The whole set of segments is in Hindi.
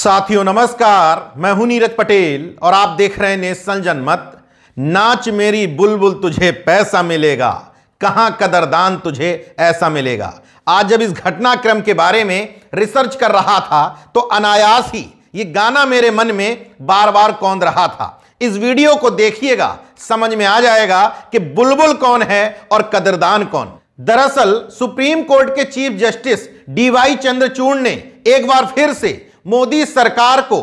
साथियों नमस्कार मैं हूं नीरज पटेल और आप देख रहे हैं नेशनल जनमत नाच मेरी बुलबुल तुझे पैसा मिलेगा कहां कदरदान तुझे ऐसा मिलेगा आज जब इस घटनाक्रम के बारे में रिसर्च कर रहा था तो अनायास ही ये गाना मेरे मन में बार बार कौंद रहा था इस वीडियो को देखिएगा समझ में आ जाएगा कि बुलबुल कौन है और कदरदान कौन दरअसल सुप्रीम कोर्ट के चीफ जस्टिस डीवाई चंद्रचूड़ ने एक बार फिर से मोदी सरकार को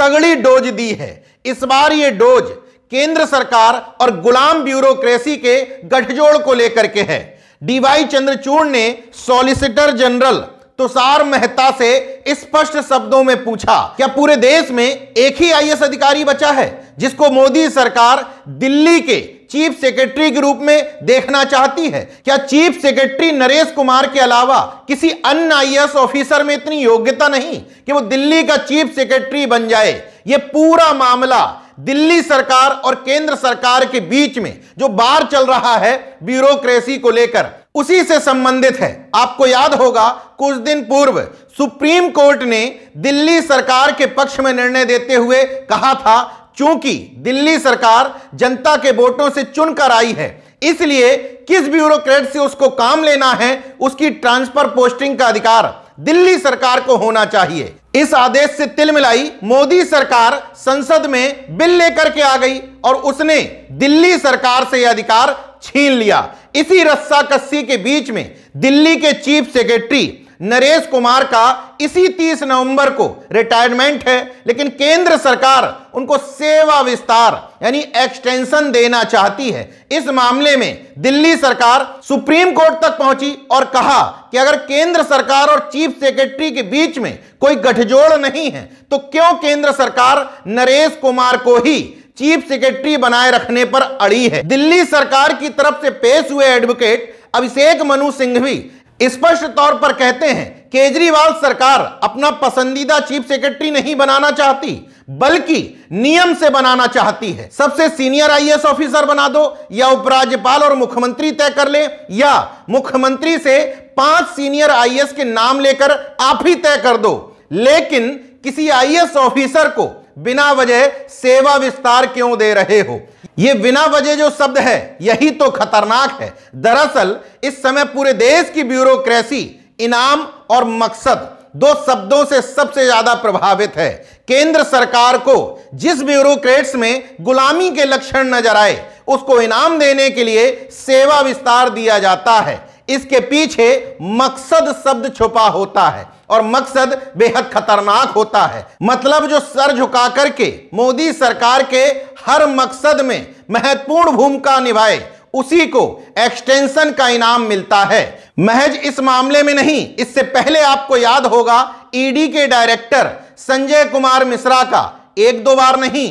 तगड़ी डोज दी है इस बार ये डोज केंद्र सरकार और गुलाम ब्यूरोक्रेसी के गठजोड़ को लेकर के है डीवाई चंद्रचूड़ ने सॉलिसिटर जनरल तुषार मेहता से स्पष्ट शब्दों में पूछा क्या पूरे देश में एक ही आईएएस अधिकारी बचा है जिसको मोदी सरकार दिल्ली के चीफ सेक्रेटरी के रूप में देखना चाहती है क्या चीफ सेक्रेटरी नरेश कुमार के अलावा किसी अन्य आईएएस ऑफिसर में इतनी योग्यता नहीं कि वो दिल्ली का चीफ सेक्रेटरी बन जाए ये पूरा मामला दिल्ली सरकार और केंद्र सरकार के बीच में जो बार चल रहा है ब्यूरोक्रेसी को लेकर उसी से संबंधित है आपको याद होगा कुछ दिन पूर्व सुप्रीम कोर्ट ने दिल्ली सरकार के पक्ष में निर्णय देते हुए कहा था चूंकि दिल्ली सरकार जनता के वोटों से चुनकर आई है इसलिए किस ब्यूरोक्रेट से उसको काम लेना है उसकी ट्रांसफर पोस्टिंग का अधिकार दिल्ली सरकार को होना चाहिए इस आदेश से तिल मिलाई मोदी सरकार संसद में बिल लेकर के आ गई और उसने दिल्ली सरकार से यह अधिकार छीन लिया इसी रस्सा कस्सी के बीच में दिल्ली के चीफ सेक्रेटरी नरेश कुमार का इसी 30 नवंबर को रिटायरमेंट है लेकिन केंद्र सरकार उनको सेवा विस्तार यानी एक्सटेंशन देना चाहती है इस मामले में दिल्ली सरकार सुप्रीम कोर्ट तक पहुंची और कहा कि अगर केंद्र सरकार और चीफ सेक्रेटरी के बीच में कोई गठजोड़ नहीं है तो क्यों केंद्र सरकार नरेश कुमार को ही चीफ सेक्रेटरी बनाए रखने पर अड़ी है दिल्ली सरकार की तरफ से पेश हुए एडवोकेट अभिषेक मनु सिंघवी स्पष्ट तौर पर कहते हैं केजरीवाल सरकार अपना पसंदीदा चीफ सेक्रेटरी नहीं बनाना चाहती बल्कि नियम से बनाना चाहती है सबसे सीनियर आईएएस ऑफिसर बना दो या उपराज्यपाल और मुख्यमंत्री तय कर ले या मुख्यमंत्री से पांच सीनियर आईएएस के नाम लेकर आप ही तय कर दो लेकिन किसी आईएएस ऑफिसर को बिना वजह सेवा विस्तार क्यों दे रहे हो ये बिना वजह जो शब्द है यही तो खतरनाक है दरअसल इस समय पूरे देश की ब्यूरोक्रेसी इनाम और मकसद दो शब्दों से सबसे ज्यादा प्रभावित है केंद्र सरकार को जिस ब्यूरोक्रेट्स में गुलामी के लक्षण नजर आए उसको इनाम देने के लिए सेवा विस्तार दिया जाता है इसके पीछे मकसद शब्द छुपा होता है और मकसद बेहद खतरनाक होता है मतलब जो सर झुका करके मोदी सरकार के हर मकसद में महत्वपूर्ण भूमिका निभाए उसी को एक्सटेंशन का इनाम मिलता है महज इस मामले में नहीं इससे पहले आपको याद होगा ईडी e के डायरेक्टर संजय कुमार मिश्रा का एक दो बार नहीं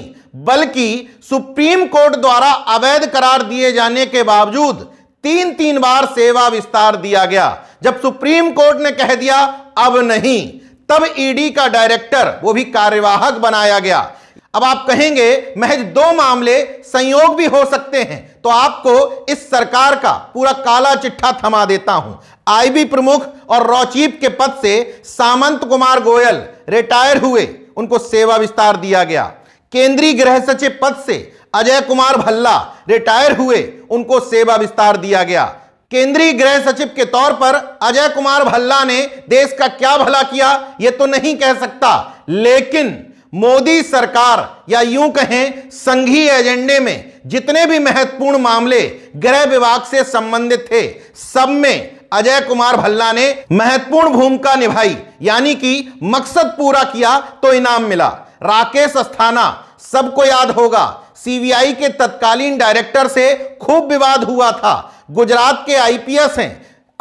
बल्कि सुप्रीम कोर्ट द्वारा अवैध करार दिए जाने के बावजूद तीन तीन बार सेवा विस्तार दिया गया जब सुप्रीम कोर्ट ने कह दिया अब नहीं तब ईडी e का डायरेक्टर वो भी कार्यवाहक बनाया गया अब आप कहेंगे महज दो मामले संयोग भी हो सकते हैं तो आपको इस सरकार का पूरा काला चिट्ठा थमा देता हूं आईबी प्रमुख और रौचीप के पद से सामंत कुमार गोयल रिटायर हुए उनको सेवा विस्तार दिया गया केंद्रीय गृह सचिव पद से अजय कुमार भल्ला रिटायर हुए उनको सेवा विस्तार दिया गया केंद्रीय गृह सचिव के तौर पर अजय कुमार भल्ला ने देश का क्या भला किया यह तो नहीं कह सकता लेकिन मोदी सरकार या यूं कहें संघीय एजेंडे में जितने भी महत्वपूर्ण मामले गृह विभाग से संबंधित थे सब में अजय कुमार भल्ला ने महत्वपूर्ण भूमिका निभाई यानी कि मकसद पूरा किया तो इनाम मिला राकेश अस्थाना सबको याद होगा सीबीआई के तत्कालीन डायरेक्टर से खूब विवाद हुआ था गुजरात के आईपीएस हैं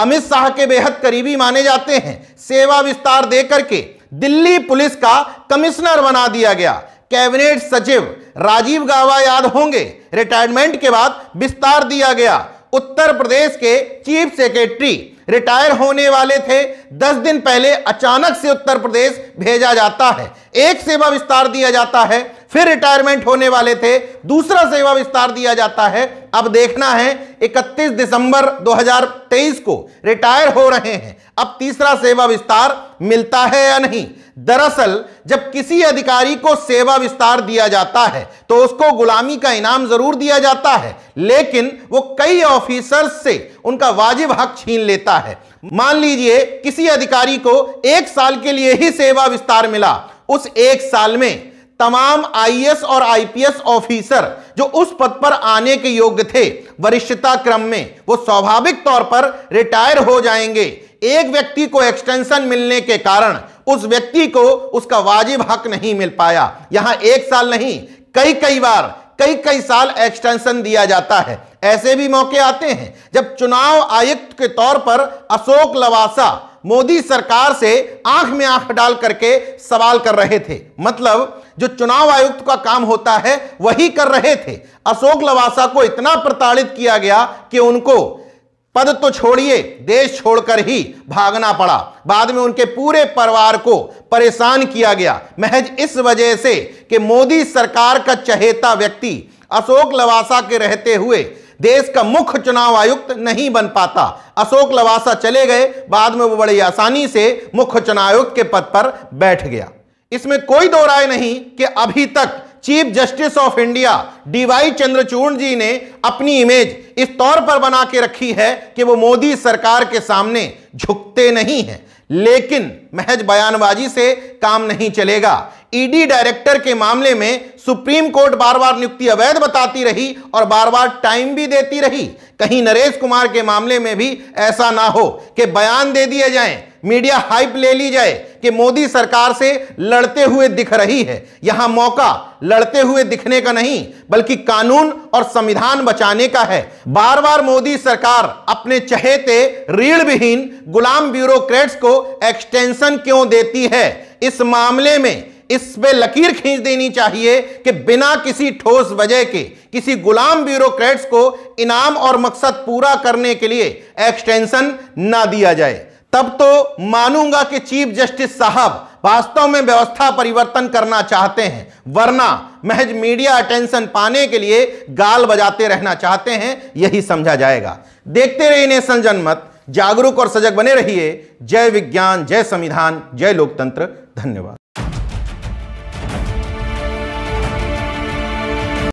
अमित शाह के बेहद करीबी माने जाते हैं सेवा विस्तार देकर के दिल्ली पुलिस का कमिश्नर बना दिया गया कैबिनेट सचिव राजीव गावा याद होंगे रिटायरमेंट के बाद विस्तार दिया गया उत्तर प्रदेश के चीफ सेक्रेटरी रिटायर होने वाले थे दस दिन पहले अचानक से उत्तर प्रदेश भेजा जाता है एक सेवा विस्तार दिया जाता है फिर रिटायरमेंट होने वाले थे दूसरा सेवा विस्तार दिया जाता है अब देखना है 31 दिसंबर 2023 को रिटायर हो रहे हैं अब तीसरा सेवा विस्तार मिलता है या नहीं दरअसल जब किसी अधिकारी को सेवा विस्तार दिया जाता है तो उसको गुलामी का इनाम जरूर दिया जाता है लेकिन वो कई ऑफिसर्स से उनका वाजिब हक छीन लेता है मान लीजिए किसी अधिकारी को एक साल के लिए ही सेवा विस्तार मिला उस एक साल में तमाम आईएएस और आईपीएस ऑफिसर जो उस पद पर आने के योग्य थे वरिष्ठता क्रम में वो स्वाभाविक तौर पर रिटायर हो जाएंगे एक व्यक्ति को एक्सटेंशन मिलने के कारण उस व्यक्ति को उसका वाजिब हक नहीं मिल पाया यहां एक साल नहीं कई कई बार कई कई साल एक्सटेंशन दिया जाता है ऐसे भी मौके आते हैं जब चुनाव आयुक्त के तौर पर अशोक लवासा मोदी सरकार से आंख में आंख डाल करके सवाल कर रहे थे मतलब जो चुनाव आयुक्त का काम होता है वही कर रहे थे अशोक लवासा को इतना प्रताड़ित किया गया कि उनको पद तो छोड़िए देश छोड़कर ही भागना पड़ा बाद में उनके पूरे परिवार को परेशान किया गया महज इस वजह से कि मोदी सरकार का चहेता व्यक्ति अशोक लवासा के रहते हुए देश का मुख्य चुनाव आयुक्त नहीं बन पाता अशोक लवासा चले गए बाद में वो बड़ी आसानी से मुख्य चुनाव आयुक्त के पद पर बैठ गया इसमें कोई दो राय नहीं कि अभी तक chief justice of India DY Chandrachud ji ने अपनी इमेज इस तौर पर बना के रखी है कि वो मोदी सरकार के सामने झुकते नहीं हैं लेकिन महज बयानबाजी से काम नहीं चलेगा ईडी e डायरेक्टर के मामले में सुप्रीम कोर्ट बार बार नियुक्ति अवैध बताती रही और बार बार टाइम भी देती रही कहीं नरेश कुमार के मामले में भी ऐसा ना हो कि बयान दे दिए जाएं मीडिया हाइप ले ली जाए कि मोदी सरकार से लड़ते हुए दिख रही है यहां मौका लड़ते हुए दिखने का नहीं बल्कि कानून और संविधान बचाने का है बार बार मोदी सरकार अपने चहेते रीढ़ विहीन गुलाम ब्यूरोक्रेट्स को एक्सटेंशन क्यों देती है इस मामले में इस पे लकीर खींच देनी चाहिए कि बिना किसी ठोस वजह के किसी गुलाम ब्यूरोक्रेट्स को इनाम और मकसद पूरा करने के लिए एक्सटेंशन ना दिया जाए तब तो मानूंगा कि चीफ जस्टिस साहब वास्तव में व्यवस्था परिवर्तन करना चाहते हैं वरना महज मीडिया अटेंशन पाने के लिए गाल बजाते रहना चाहते हैं यही समझा जाएगा देखते रहिए नेशन जनमत जागरूक और सजग बने रहिए जय विज्ञान जय संविधान जय लोकतंत्र धन्यवाद